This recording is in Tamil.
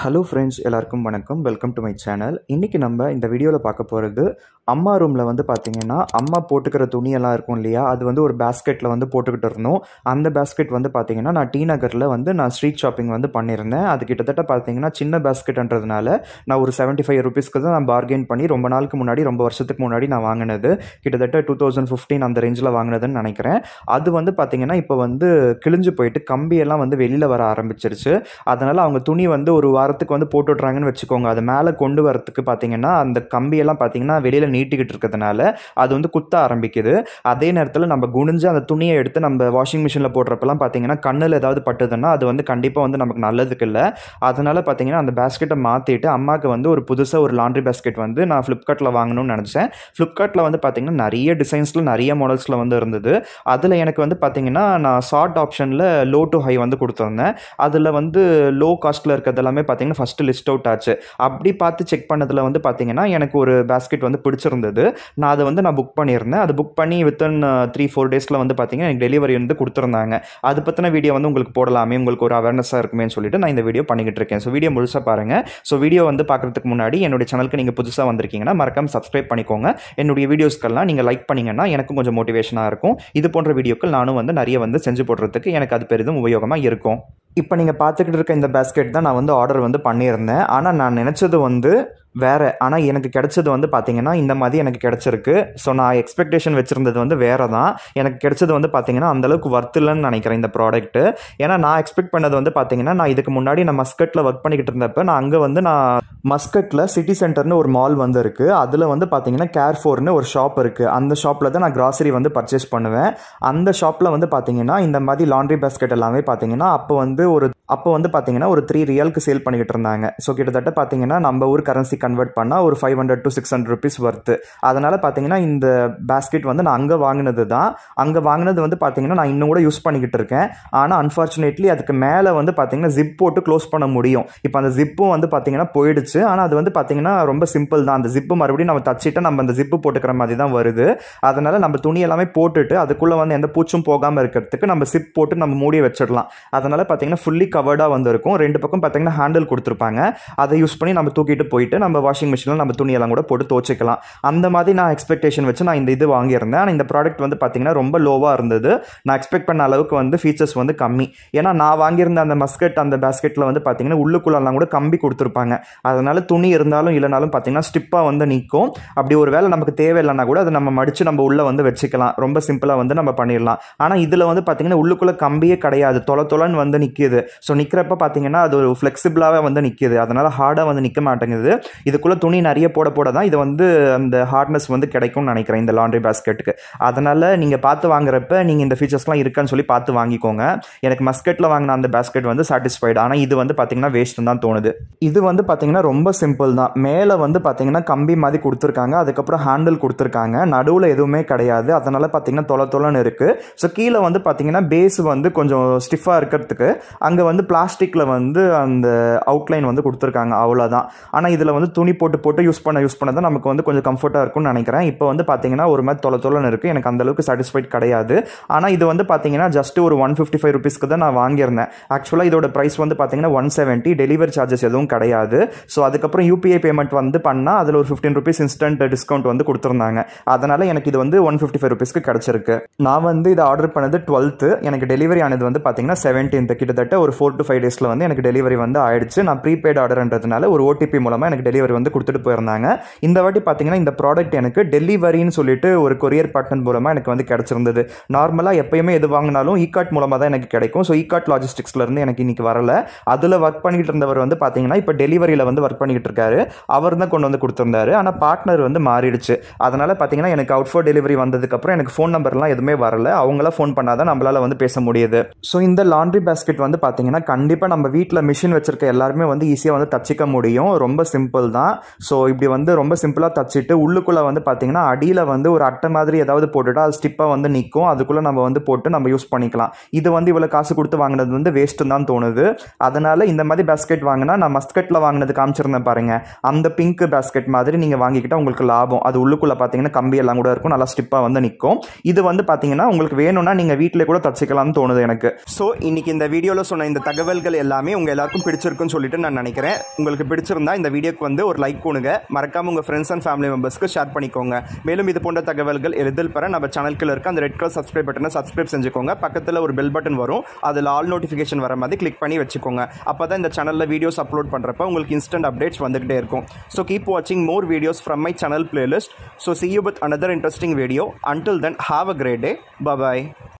ஹலோ ஃப்ரெண்ட்ஸ் எல்லாருக்கும் வணக்கம் வெல்கம் டு மை சேனல் இன்றைக்கி நம்ம இந்த வீடியோவில் பார்க்க போகிறது அம்மா ரூமில் வந்து பார்த்திங்கன்னா அம்மா போட்டுக்கிற துணியெல்லாம் இருக்கும் இல்லையா அது வந்து ஒரு பேஸ்கெட்டில் வந்து போட்டுக்கிட்டு இருந்தோம் அந்த பேஸ்கெட் வந்து பார்த்திங்கன்னா நான் டி நகரில் வந்து நான் ஸ்ட்ரீட் ஷாப்பிங் வந்து பண்ணியிருந்தேன் அது கிட்டத்தட்ட பார்த்தீங்கன்னா சின்ன பேஸ்கெட்ன்றதுனால நான் ஒரு செவன்டி ஃபைவ் ருபீஸ்க்கு தான் நான் பார்கெயின் பண்ணி ரொம்ப நாளுக்கு முன்னாடி ரொம்ப வருஷத்துக்கு முன்னாடி நான் வாங்கினது கிட்டத்தட்ட டூ தௌசண்ட் ஃபிஃப்டீன் அந்த ரேஞ்சில் வாங்கினதுன்னு நினைக்கிறேன் அது வந்து பார்த்திங்கன்னா இப்போ வந்து கிழிஞ்சு போயிட்டு கம்பியெல்லாம் வந்து வெளியில் வர ஆரம்பிச்சிருச்சு அதனால் அவங்க துணி வந்து ஒரு வாரம் மரத்துக்கு வந்து போட்டு விட்றாங்கன்னு வச்சுக்கோங்க அது மேலே கொண்டு வரத்துக்கு பார்த்தீங்கன்னா அந்த கம்பியெல்லாம் பார்த்தீங்கன்னா வெளியில் நீட்டிக்கிட்டு இருக்கிறதுனால அது வந்து குத்த ஆரம்பிக்குது அதே நேரத்தில் நம்ம குனிஞ்சு அந்த துணியை எடுத்து நம்ம வாஷிங் மிஷினில் போடுறப்பெல்லாம் பார்த்தீங்கன்னா கண்ணில் ஏதாவது பட்டுதுன்னா அது வந்து கண்டிப்பாக வந்து நமக்கு நல்லதுக்கு இல்லை அதனால் பார்த்தீங்கன்னா அந்த பேஸ்கெட்டை மாற்றிட்டு அம்மாவுக்கு வந்து ஒரு புதுசாக ஒரு லாண்ட்ரி பேஸ்கெட் வந்து நான் ஃப்ளிப்கார்ட்டில் வாங்கணும்னு நினச்சேன் ஃப்ளிப்கார்ட்டில் வந்து பார்த்தீங்கன்னா நிறைய டிசைன்ஸில் நிறைய மாடல்ஸில் வந்து இருந்தது அதில் எனக்கு வந்து பார்த்தீங்கன்னா நான் ஷார்ட் ஆப்ஷனில் லோ டு ஹை வந்து கொடுத்துருந்தேன் அதில் வந்து லோ காஸ்ட்டில் இருக்கிறது எல்லாமே பார்த்தீங்கன்னா ஃபஸ்ட்டு லிஸ்ட் அவுட் ஆச்சு அப்படி பார்த்து செக் பண்ணதில் வந்து பார்த்தீங்கன்னா எனக்கு ஒரு பேஸ்கெட் வந்து பிடிச்சிருந்தது நான் அதை வந்து நான் புக் பண்ணியிருந்தேன் அது புக் பண்ணி வித்தின் த்ரீ ஃபோர் டேஸில் வந்து பார்த்தீங்கன்னா எனக்கு டெலிவரி வந்து கொடுத்துருந்தாங்க அது பற்றின வீடியோ வந்து உங்களுக்கு போடலாமே உங்களுக்கு ஒரு அவேர்னஸாக இருக்குமே சொல்லிட்டு நான் இந்த வீடியோ பண்ணிக்கிட்டு இருக்கேன் ஸோ வீடியோ முழுசாக பாருங்கள் ஸோ வீடியோ வந்து பார்க்குறதுக்கு முன்னாடி என்னுடைய சேனலுக்கு நீங்கள் புதுசாக வந்திருக்கீங்கன்னா மறக்காமல் சப்ஸ்கிரைப் பண்ணிக்கோங்க என்னுடைய வீடியோஸ்க்கெல்லாம் நீங்கள் லைக் பண்ணிங்கன்னா எனக்கும் கொஞ்சம் மோட்டிவேஷனாக இருக்கும் இது போன்ற வீடியோக்கள் நானும் வந்து நிறைய வந்து செஞ்சு போடுறதுக்கு எனக்கு அது பெரிதும் உபயோகமாக இருக்கும் இப்போ நீங்கள் பார்த்துக்கிட்டு இருக்க இந்த பேஸ்கெட் தான் நான் வந்து ஆர்டர் வந்து பண்ணியிருந்தேன் ஆனால் நான் நினச்சது வந்து வேறு ஆனால் எனக்கு கிடச்சது வந்து பார்த்திங்கன்னா இந்த மாதிரி எனக்கு கிடச்சிருக்கு ஸோ நான் எக்ஸ்பெக்டேஷன் வச்சுருந்தது வந்து வேறு தான் எனக்கு கிடச்சது வந்து பார்த்திங்கன்னா அந்தளவுக்கு இல்லைன்னு நினைக்கிறேன் இந்த ப்ராடக்ட்டு ஏன்னா நான் எக்ஸ்பெக்ட் பண்ணது வந்து பார்த்திங்கன்னா நான் இதுக்கு முன்னாடி நான் மஸ்கட்டில் ஒர்க் பண்ணிக்கிட்டு இருந்தப்போ நான் அங்கே வந்து நான் மஸ்கட்டில் சிட்டி சென்டர்னு ஒரு மால் வந்து அதில் வந்து பார்த்திங்கன்னா கேர்ஃபோர்னு ஒரு ஷாப் இருக்குது அந்த ஷாப்பில் தான் நான் கிராசரி வந்து பர்ச்சேஸ் பண்ணுவேன் அந்த ஷாப்பில் வந்து பார்த்திங்கன்னா இந்த மாதிரி லாண்ட்ரி பேஸ்கெட் எல்லாமே பார்த்திங்கன்னா அப்போ வந்து ஒரு அப்போ வந்து பார்த்திங்கன்னா ஒரு த்ரீ ரியலுக்கு சேல் பண்ணிக்கிட்டு இருந்தாங்க ஸோ கிட்டத்தட்ட பார்த்தீங்கன்னா நம்ம ஊர் கரன்சி கன்வெர்ட் பண்ணால் ஒரு five hundred to six hundred rupees வருது அதனால் பார்த்தீங்கன்னா இந்த பேஸ்கெட் வந்து நான் அங்கே வாங்கினது தான் அங்கே வாங்கினது வந்து பார்த்தீங்கன்னா நான் இன்னும் கூட யூஸ் பண்ணிக்கிட்டு இருக்கேன் ஆனால் அன்ஃபார்ச்சுனேட்லி அதுக்கு மேலே வந்து பார்த்தீங்கன்னா ஜிப் போட்டு க்ளோஸ் பண்ண முடியும் இப்போ அந்த ஜிப்பும் வந்து பார்த்தீங்கன்னா போயிடுச்சு ஆனால் அது வந்து பார்த்தீங்கன்னா ரொம்ப சிம்பிள் தான் அந்த ஜிப்பு மறுபடியும் நம்ம தச்சுட்டு நம்ம அந்த ஜிப்பு போட்டுக்கிற மாதிரி தான் வருது அதனால் நம்ம துணி எல்லாமே போட்டுட்டு அதுக்குள்ளே வந்து எந்த பூச்சும் போகாமல் இருக்கிறதுக்கு நம்ம சிப் போட்டு நம்ம மூடி வச்சிடலாம் அதனால் பார்த்தீங்கன்னா ஃபுல்லி கவர்டாக வந்திருக்கும் ரெண்டு பக்கம் பார்த்தீங்கன்னா ஹேண்டில் கொடுத்துருப்பாங்க அதை யூஸ் பண்ணி நம்ம தூக்கிட்டு போயிட்டு நம்ம நம்ம வாஷிங் மிஷினில் நம்ம துணியெல்லாம் கூட போட்டு துவச்சிக்கலாம் அந்த மாதிரி நான் எக்ஸ்பெக்டேஷன் வச்சு நான் இந்த இது வாங்கியிருந்தேன் ஆனால் இந்த ப்ராடக்ட் வந்து பார்த்திங்கன்னா ரொம்ப லோவாக இருந்தது நான் எக்ஸ்பெக்ட் பண்ண அளவுக்கு வந்து ஃபீச்சர்ஸ் வந்து கம்மி ஏன்னா நான் வாங்கியிருந்த அந்த மஸ்கட் அந்த பேஸ்கெட்டில் வந்து பார்த்திங்கன்னா உள்ளுக்குள்ளெல்லாம் கூட கம்பி கொடுத்துருப்பாங்க அதனால் துணி இருந்தாலும் இல்லைனாலும் பார்த்தீங்கன்னா ஸ்டிப்பாக வந்து நிற்கும் அப்படி ஒரு வேளை நமக்கு தேவையில்லைனா கூட அதை நம்ம மடித்து நம்ம உள்ளே வந்து வச்சுக்கலாம் ரொம்ப சிம்பிளாக வந்து நம்ம பண்ணிடலாம் ஆனால் இதில் வந்து பார்த்திங்கன்னா உள்ளுக்குள்ளே கம்பியே கிடையாது தொலை தொலைன்னு வந்து நிற்கிது ஸோ நிற்கிறப்ப பார்த்தீங்கன்னா அது ஒரு ஃப்ளெக்சிபிளாகவே வந்து நிற்கிது அதனால் ஹார்டாக வந்து நிற்க மாட்டேங்குது இதுக்குள்ளே துணி நிறைய போட போட தான் இது வந்து அந்த ஹார்ட்னஸ் வந்து கிடைக்கும்னு நினைக்கிறேன் இந்த லாண்ட்ரி பேஸ்கெட்டுக்கு அதனால் நீங்கள் பார்த்து வாங்குறப்ப நீங்கள் இந்த ஃபீச்சர்ஸ்லாம் இருக்கான்னு சொல்லி பார்த்து வாங்கிக்கோங்க எனக்கு மஸ்கெட்டில் வாங்கின அந்த பேஸ்கெட் வந்து சாட்டிஸ்ஃபைடு ஆனால் இது வந்து பார்த்தீங்கன்னா வேஸ்ட்டுன்னு தான் தோணுது இது வந்து பார்த்தீங்கன்னா ரொம்ப சிம்பிள் தான் மேலே வந்து பார்த்தீங்கன்னா கம்பி மாதிரி கொடுத்துருக்காங்க அதுக்கப்புறம் ஹேண்டில் கொடுத்துருக்காங்க நடுவில் எதுவுமே கிடையாது அதனால் பார்த்தீங்கன்னா தொலை தொலைன்னு இருக்குது ஸோ கீழே வந்து பார்த்தீங்கன்னா பேஸ் வந்து கொஞ்சம் ஸ்டிஃபாக இருக்கிறதுக்கு அங்கே வந்து பிளாஸ்டிக்கில் வந்து அந்த அவுட்லைன் வந்து கொடுத்துருக்காங்க அவ்வளோதான் ஆனால் இதில் வந்து வந்து துணி போட்டு போட்டு யூஸ் பண்ண யூஸ் பண்ண தான் நமக்கு வந்து கொஞ்சம் கம்ஃபர்ட்டாக இருக்கும்னு நினைக்கிறேன் இப்போ வந்து பார்த்தீங்கன்னா ஒரு மாதிரி தொலை தொலைன்னு இருக்குது எனக்கு அந்தளவுக்கு சாட்டிஸ்ஃபைட் கிடையாது ஆனால் இது வந்து பார்த்தீங்கன்னா ஜஸ்ட் ஒரு ஒன் ஃபிஃப்டி ஃபைவ் ருபீஸ்க்கு தான் நான் வாங்கியிருந்தேன் ஆக்சுவலாக இதோட ப்ரைஸ் வந்து பார்த்தீங்கன்னா ஒன் செவன்ட்டி டெலிவரி சார்ஜஸ் எதுவும் கிடையாது ஸோ அதுக்கப்புறம் யூபிஐ பேமெண்ட் வந்து பண்ணால் அதில் ஒரு ஃபிஃப்டின் ருபீஸ் இன்ஸ்டன்ட் டிஸ்கவுண்ட் வந்து கொடுத்துருந்தாங்க அதனால் எனக்கு இது வந்து ஒன் ஃபிஃப்டி ஃபைவ் ருபீஸ்க்கு கிடச்சிருக்கு நான் வந்து இதை ஆர்டர் பண்ணது டுவெல்த்து எனக்கு டெலிவரி ஆனது வந்து பார்த்தீங்கன்னா செவன்டீன்த் கிட்டத்தட்ட ஒரு ஃபோர் டு ஃபைவ் டேஸில் வந்து எனக்கு டெலிவரி வந்து ஆயிடுச்சு நான் ப்ரீபெய்ட் ஆர்டர்ன்றதுனால ஒரு ஓடிபி மூலமாக எனக்கு டெலிவரி டெலிவரி வந்து கொடுத்துட்டு போயிருந்தாங்க இந்த வாட்டி பார்த்தீங்கன்னா இந்த ப்ராடக்ட் எனக்கு டெலிவரின்னு சொல்லிட்டு ஒரு கொரியர் பார்ட்னர் மூலமாக எனக்கு வந்து கிடச்சிருந்தது நார்மலாக எப்பயுமே எது வாங்கினாலும் ஈகார்ட் மூலமாக தான் எனக்கு கிடைக்கும் ஸோ ஈகார்ட் லாஜிஸ்டிக்ஸ்லேருந்து எனக்கு இன்றைக்கி வரல அதில் ஒர்க் பண்ணிகிட்டு இருந்தவர் வந்து பார்த்தீங்கன்னா இப்போ டெலிவரியில் வந்து ஒர்க் பண்ணிகிட்டு இருக்காரு அவர் தான் கொண்டு வந்து கொடுத்துருந்தாரு ஆனால் பார்ட்னர் வந்து மாறிடுச்சு அதனால் பார்த்தீங்கன்னா எனக்கு அவுட் ஃபோர் டெலிவரி வந்ததுக்கப்புறம் எனக்கு ஃபோன் நம்பர்லாம் எதுவுமே வரல அவங்களாம் ஃபோன் பண்ணால் தான் நம்மளால் வந்து பேச முடியுது ஸோ இந்த லாண்ட்ரி பேஸ்கெட் வந்து பார்த்தீங்கன்னா கண்டிப்பாக நம்ம வீட்டில் மிஷின் வச்சிருக்க எல்லாருமே வந்து ஈஸியாக வந்து தச்சிக்க முடியும் ரொம்ப சிம்பிள் சிம்பிள் தான் ஸோ இப்படி வந்து ரொம்ப சிம்பிளாக தச்சுட்டு உள்ளுக்குள்ளே வந்து பார்த்திங்கன்னா அடியில் வந்து ஒரு அட்டை மாதிரி ஏதாவது போட்டுட்டு அது ஸ்டிப்பாக வந்து நிற்கும் அதுக்குள்ளே நம்ம வந்து போட்டு நம்ம யூஸ் பண்ணிக்கலாம் இது வந்து இவ்வளோ காசு கொடுத்து வாங்கினது வந்து வேஸ்ட்டு தான் தோணுது அதனால் இந்த மாதிரி பேஸ்கெட் வாங்கினா நான் மஸ்கெட்டில் வாங்கினது காமிச்சிருந்தேன் பாருங்கள் அந்த பிங்க் பேஸ்கெட் மாதிரி நீங்கள் வாங்கிக்கிட்டால் உங்களுக்கு லாபம் அது உள்ளுக்குள்ளே பார்த்தீங்கன்னா கம்பி எல்லாம் கூட இருக்கும் நல்லா ஸ்டிப்பாக வந்து நிற்கும் இது வந்து பார்த்தீங்கன்னா உங்களுக்கு வேணும்னா நீங்கள் வீட்டில் கூட தச்சுக்கலாம்னு தோணுது எனக்கு ஸோ இன்றைக்கி இந்த வீடியோவில் சொன்ன இந்த தகவல்கள் எல்லாமே உங்கள் எல்லாருக்கும் பிடிச்சிருக்குன்னு சொல்லிட்டு நான் நினைக்கிறேன் உங்களுக்கு பிடிச்சிருந்தா இந்த வீடியோக்கு வந்து வந்து ஒரு லைக் கொடுங்க மறக்காமல் உங்கள் ஃப்ரெண்ட்ஸ் அண்ட் ஃபேமிலி மெம்பர்ஸ்க்கு ஷேர் பண்ணிக்கோங்க மேலும் இது போன்ற தகவல்கள் எழுதல் பெற நம்ம சேனல்கில் இருக்க அந்த ரெட் கலர் சப்ஸ்கிரைப் பட்டனை சப்ஸ்கிரைப் செஞ்சுக்கோங்க பக்கத்தில் ஒரு பெல் பட்டன் வரும் அதில் ஆல் நோட்டிஃபிகேஷன் வர மாதிரி கிளிக் பண்ணி வச்சுக்கோங்க அப்போ தான் இந்த சேனலில் வீடியோஸ் அப்லோட் பண்ணுறப்ப உங்களுக்கு இன்ஸ்டன்ட் அப்டேட்ஸ் வந்துகிட்டே இருக்கும் ஸோ கீப் வாட்சிங் more videos from my channel playlist so see you with another interesting video until then have a great day bye